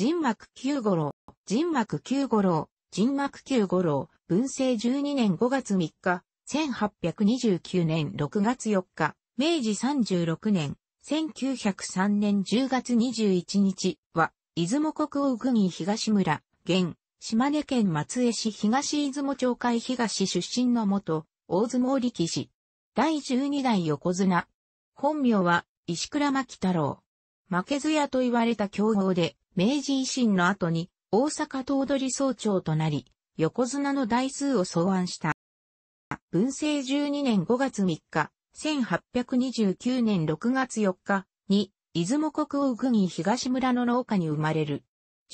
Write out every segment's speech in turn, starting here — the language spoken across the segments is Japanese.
人幕九五郎、人幕九五郎、人幕九五郎、文政12年5月3日、1829年6月4日、明治36年、1903年10月21日は、出雲国王国東村、現、島根県松江市東出雲町会東出身の元、大相撲力士。第12代横綱。本名は、石倉牧太郎。負けず屋と言われた強豪で、明治維新の後に大阪東取総長となり、横綱の台数を草案した。文政12年5月3日、1829年6月4日に、出雲国王郡東村の農家に生まれる。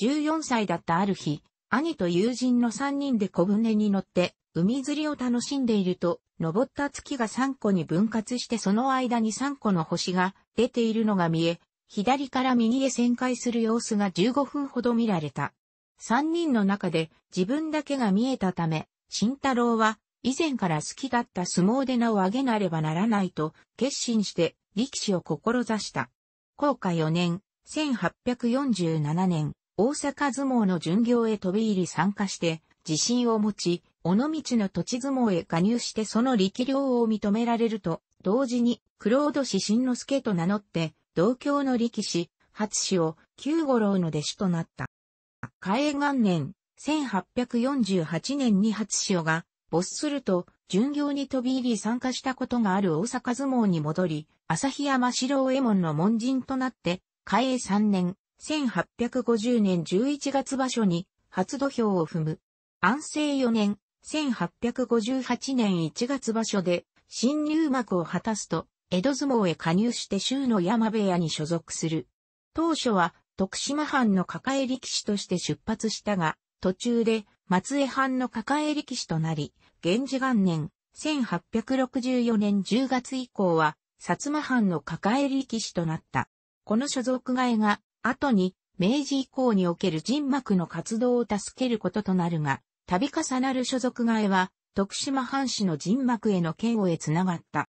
14歳だったある日、兄と友人の3人で小舟に乗って、海釣りを楽しんでいると、登った月が3個に分割してその間に3個の星が出ているのが見え、左から右へ旋回する様子が15分ほど見られた。3人の中で自分だけが見えたため、慎太郎は以前から好きだった相撲で名を上げなればならないと決心して力士を志した。高下4年、1847年、大阪相撲の巡業へ飛び入り参加して、自信を持ち、尾道の土地相撲へ加入してその力量を認められると、同時に、クロード氏慎之助と名乗って、同郷の力士、初子を九五郎の弟子となった。永元年、1848年に初潮が没すると、巡業に飛び入り参加したことがある大阪相撲に戻り、旭山四郎右衛門の門人となって、嘉永三年、1850年11月場所に初土俵を踏む。安政四年、1858年1月場所で新入幕を果たすと、江戸相撲へ加入して州の山部屋に所属する。当初は徳島藩の抱え力士として出発したが、途中で松江藩の抱え力士となり、源氏元年1864年10月以降は、薩摩藩の抱え力士となった。この所属外が、後に明治以降における人幕の活動を助けることとなるが、度重なる所属外は、徳島藩士の人幕への嫌悪へつながった。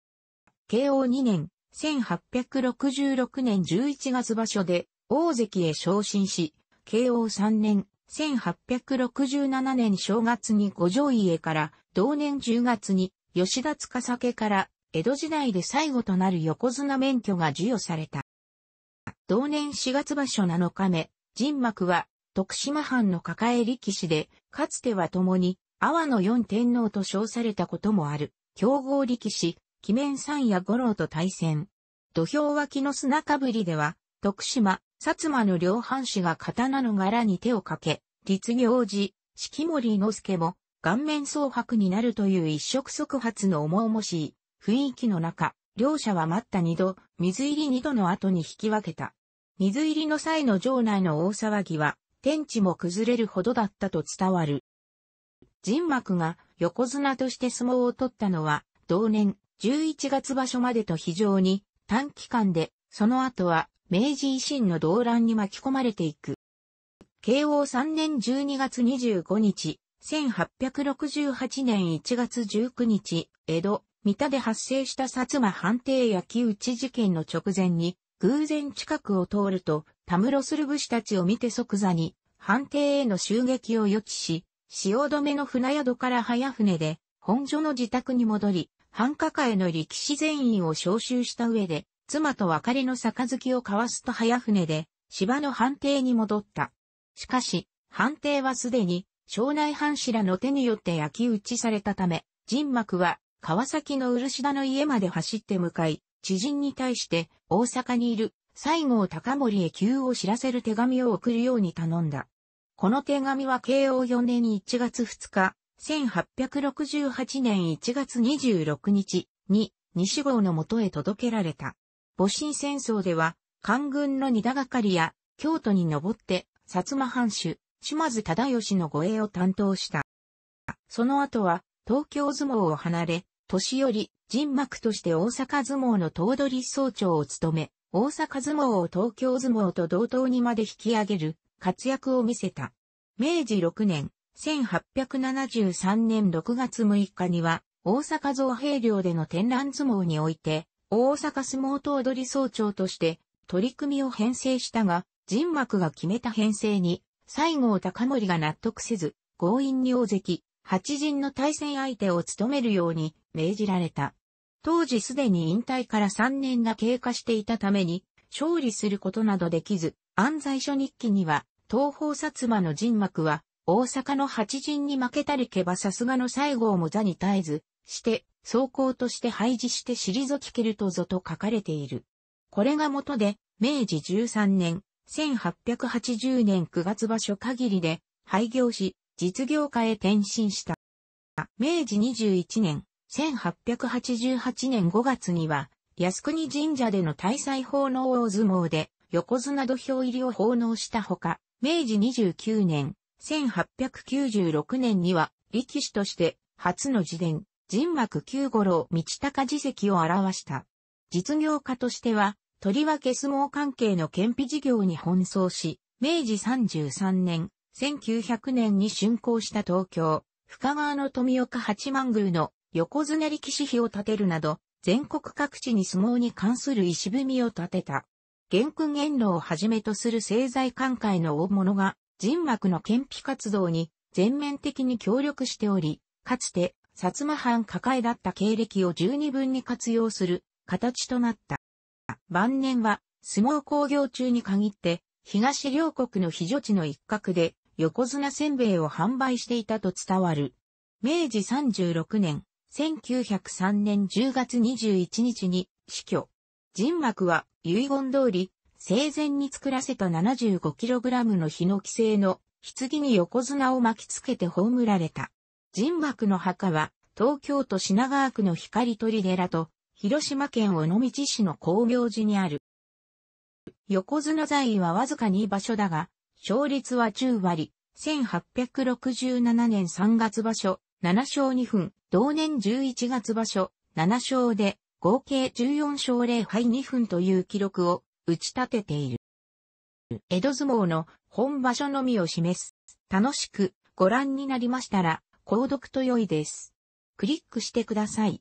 慶応2年、1866年11月場所で、大関へ昇進し、慶応3年、1867年正月に五条家から、同年10月に、吉田塚酒から、江戸時代で最後となる横綱免許が授与された。同年4月場所7日目、人幕は、徳島藩の抱え力士で、かつては共に、阿波の四天皇と称されたこともある、強豪力士、鬼面山や五郎と対戦。土俵脇の砂かぶりでは、徳島、薩摩の両藩士が刀の柄に手をかけ、立行寺、季森之助も、顔面蒼白になるという一触即発の重々しい雰囲気の中、両者は待った二度、水入り二度の後に引き分けた。水入りの際の城内の大騒ぎは、天地も崩れるほどだったと伝わる。人幕が横綱として相撲を取ったのは、同年、11月場所までと非常に短期間で、その後は明治維新の動乱に巻き込まれていく。慶応3年12月25日、1868年1月19日、江戸、三田で発生した薩摩判定焼き討ち事件の直前に、偶然近くを通ると、田室する武士たちを見て即座に、判定への襲撃を予知し、潮止めの船宿から早船で、本所の自宅に戻り、繁華会の力士全員を招集した上で、妻と別れの杯を交わすと早船で、芝の判定に戻った。しかし、判定はすでに、庄内藩士らの手によって焼き打ちされたため、人幕は、川崎の漆田の家まで走って向かい、知人に対して、大阪にいる、西郷隆盛へ急を知らせる手紙を送るように頼んだ。この手紙は慶応4年1月2日、1868年1月26日に西郷のもとへ届けられた。戊辰戦争では、官軍の二田がかりや、京都に登って、薩摩藩主、島津忠義の護衛を担当した。その後は、東京相撲を離れ、年寄り、人幕として大阪相撲の頭取総長を務め、大阪相撲を東京相撲と同等にまで引き上げる活躍を見せた。明治6年、1873年6月6日には、大阪造兵寮での展覧相撲において、大阪相撲踊取総長として取り組みを編成したが、人幕が決めた編成に、西郷隆盛が納得せず、強引に大関、八人の対戦相手を務めるように命じられた。当時すでに引退から3年が経過していたために、勝利することなどできず、安西書日記には、東方薩摩の人幕は、大阪の八陣に負けたりけばさすがの西郷も座に絶えず、して、走行として廃止して退きけるとぞと書かれている。これが元で、明治13年、1880年9月場所限りで、廃業し、実業家へ転身した。明治21年、1888年5月には、靖国神社での大祭奉納大相撲で、横綱土俵入りを奉納したほか、明治29年、1896年には、力士として、初の自伝、人幕九五郎道高自席を表した。実業家としては、とりわけ相撲関係の検費事業に奔走し、明治33年、1900年に竣工した東京、深川の富岡八幡宮の横綱力士碑を建てるなど、全国各地に相撲に関する石踏みを建てた。元君元老をはじめとする政財官会の大物が人脈の建費活動に全面的に協力しており、かつて、薩摩藩抱えだった経歴を十二分に活用する形となった。晩年は、相撲工業中に限って、東両国の非常地の一角で、横綱せんべいを販売していたと伝わる。明治36年、1903年10月21日に死去。人幕は遺言通り、生前に作らせた 75kg の日の規制の棺に横綱を巻きつけて葬られた。人幕の墓は、東京都品川区の光取寺と、広島県尾道市の工業寺にある。横綱在位はわずかに場所だが、勝率は10割、1867年3月場所、7勝2分、同年11月場所、7勝で、合計14勝0敗2分という記録を打ち立てている。江戸相撲の本場所のみを示す。楽しくご覧になりましたら、購読と良いです。クリックしてください。